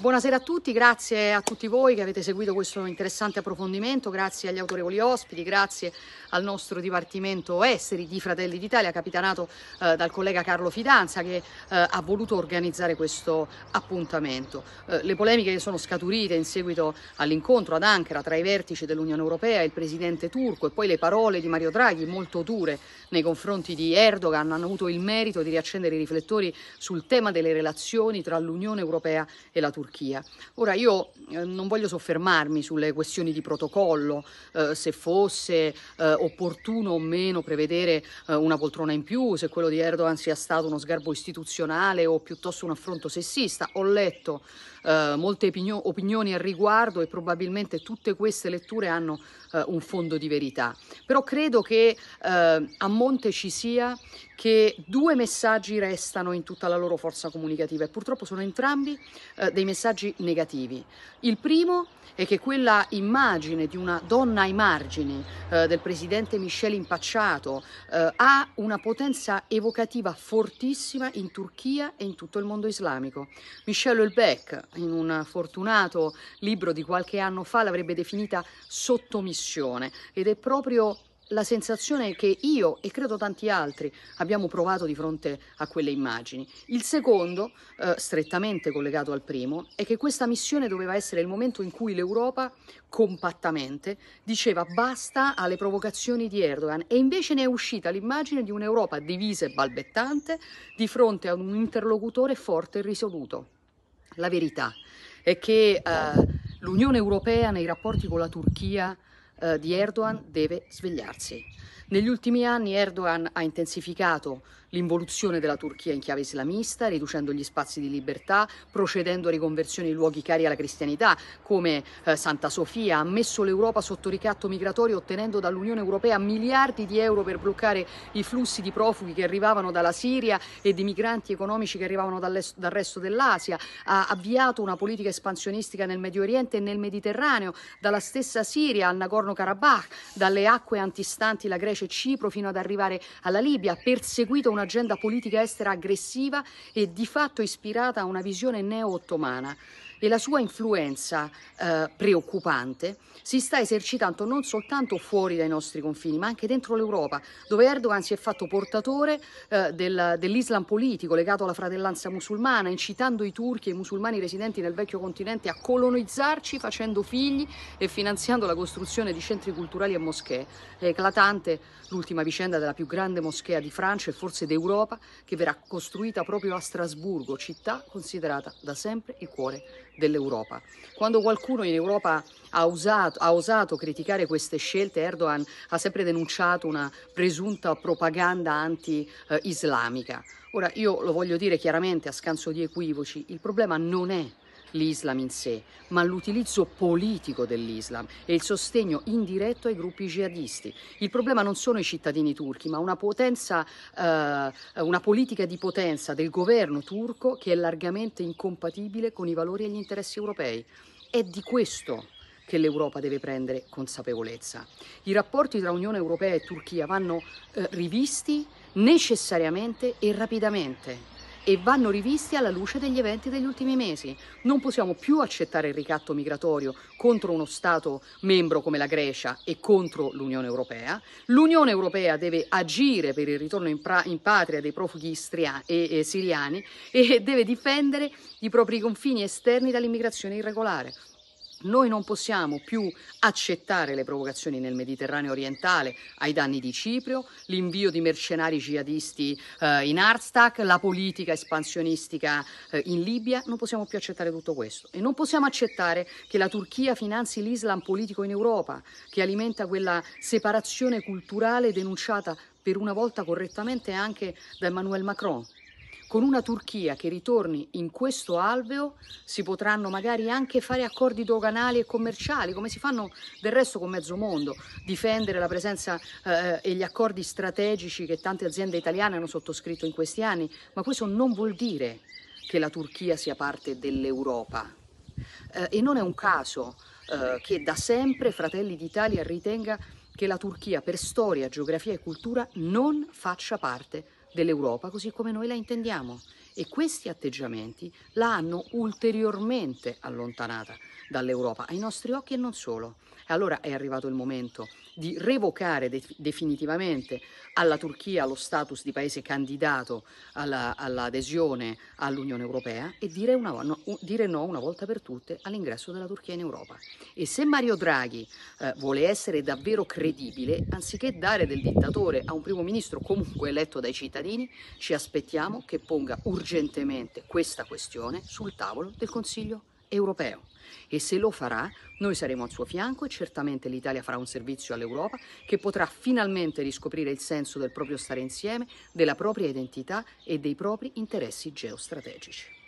Buonasera a tutti, grazie a tutti voi che avete seguito questo interessante approfondimento, grazie agli autorevoli ospiti, grazie al nostro Dipartimento Esteri di Fratelli d'Italia, capitanato eh, dal collega Carlo Fidanza che eh, ha voluto organizzare questo appuntamento. Eh, le polemiche che sono scaturite in seguito all'incontro ad Ankara tra i vertici dell'Unione Europea e il presidente turco e poi le parole di Mario Draghi molto dure nei confronti di Erdogan hanno avuto il merito di riaccendere i riflettori sul tema delle relazioni tra l'Unione Europea e la Turchia. Turchia. Ora io eh, non voglio soffermarmi sulle questioni di protocollo, eh, se fosse eh, opportuno o meno prevedere eh, una poltrona in più, se quello di Erdogan sia stato uno sgarbo istituzionale o piuttosto un affronto sessista. Ho letto eh, molte opinioni al riguardo e probabilmente tutte queste letture hanno eh, un fondo di verità. Però credo che eh, a monte ci sia che due messaggi restano in tutta la loro forza comunicativa e purtroppo sono entrambi eh, dei messaggi negativi. Il primo è che quella immagine di una donna ai margini eh, del presidente Michel impacciato eh, ha una potenza evocativa fortissima in Turchia e in tutto il mondo islamico. Michel Houellebecq in un fortunato libro di qualche anno fa l'avrebbe definita sottomissione impressione ed è proprio la sensazione che io e credo tanti altri abbiamo provato di fronte a quelle immagini. Il secondo, eh, strettamente collegato al primo, è che questa missione doveva essere il momento in cui l'Europa compattamente diceva basta alle provocazioni di Erdogan e invece ne è uscita l'immagine di un'Europa divisa e balbettante di fronte a un interlocutore forte e risoluto. La verità è che eh, l'Unione Europea nei rapporti con la Turchia eh, di Erdogan deve svegliarsi. Negli ultimi anni Erdogan ha intensificato l'involuzione della Turchia in chiave islamista, riducendo gli spazi di libertà, procedendo a riconversioni in luoghi cari alla cristianità, come eh, Santa Sofia, ha messo l'Europa sotto ricatto migratorio, ottenendo dall'Unione Europea miliardi di euro per bloccare i flussi di profughi che arrivavano dalla Siria e di migranti economici che arrivavano dal resto dell'Asia, ha avviato una politica espansionistica nel Medio Oriente e nel Mediterraneo, dalla stessa Siria al Nagorno-Karabakh, dalle acque antistanti la Grecia e Cipro fino ad arrivare alla Libia, ha perseguito un'agenda politica estera aggressiva e di fatto ispirata a una visione neo-ottomana e la sua influenza eh, preoccupante si sta esercitando non soltanto fuori dai nostri confini, ma anche dentro l'Europa, dove Erdogan si è fatto portatore eh, del, dell'Islam politico legato alla fratellanza musulmana, incitando i turchi e i musulmani residenti nel vecchio continente a colonizzarci facendo figli e finanziando la costruzione di centri culturali e moschee. È eclatante l'ultima vicenda della più grande moschea di Francia e forse d'Europa, che verrà costruita proprio a Strasburgo, città considerata da sempre il cuore dell'Europa. Quando qualcuno in Europa ha, usato, ha, osato criticare queste scelte, Erdogan ha sempre denunciato una presunta propaganda anti-islamica. Ora io lo voglio dire chiaramente a scanso di equivoci, il problema non è l'Islam in sé, ma l'utilizzo politico dell'Islam e il sostegno indiretto ai gruppi jihadisti. Il problema non sono i cittadini turchi, ma una, potenza, eh, una politica di potenza del governo turco che è largamente incompatibile con i valori e gli interessi europei. È di questo che l'Europa deve prendere consapevolezza. I rapporti tra Unione Europea e Turchia vanno eh, rivisti necessariamente e rapidamente e vanno rivisti alla luce degli eventi degli ultimi mesi. Non possiamo più accettare il ricatto migratorio contro uno Stato membro come la Grecia e contro l'Unione Europea. L'Unione Europea deve agire per il ritorno in, pra- in patria dei profughi e, e siriani e deve difendere i propri confini esterni dall'immigrazione irregolare. Noi non possiamo più accettare le provocazioni nel Mediterraneo orientale ai danni di Cipro, l'invio di mercenari jihadisti eh, in Arstak, la politica espansionistica eh, in Libia, non possiamo più accettare tutto questo e non possiamo accettare che la Turchia finanzi l'Islam politico in Europa, che alimenta quella separazione culturale denunciata per una volta correttamente anche da Emmanuel Macron. Con una Turchia che ritorni in questo alveo si potranno magari anche fare accordi doganali e commerciali, come si fanno del resto con mezzo mondo, difendere la presenza eh, e gli accordi strategici che tante aziende italiane hanno sottoscritto in questi anni, ma questo non vuol dire che la Turchia sia parte dell'Europa. Eh, e non è un caso eh, che da sempre Fratelli d'Italia ritenga che la Turchia per storia, geografia e cultura non faccia parte dell'Europa così come noi la intendiamo e questi atteggiamenti la hanno ulteriormente allontanata dall'Europa, ai nostri occhi e non solo. E allora è arrivato il momento di revocare de- definitivamente alla Turchia lo status di paese candidato alla, all'adesione all'Unione Europea e dire, una, no, dire, no, una volta per tutte all'ingresso della Turchia in Europa. E se Mario Draghi eh, vuole essere davvero credibile, anziché dare del dittatore a un primo ministro comunque eletto dai cittadini, ci aspettiamo che ponga urgentemente urgentemente questa questione sul tavolo del Consiglio europeo e se lo farà noi saremo al suo fianco e certamente l'Italia farà un servizio all'Europa che potrà finalmente riscoprire il senso del proprio stare insieme, della propria identità e dei propri interessi geostrategici.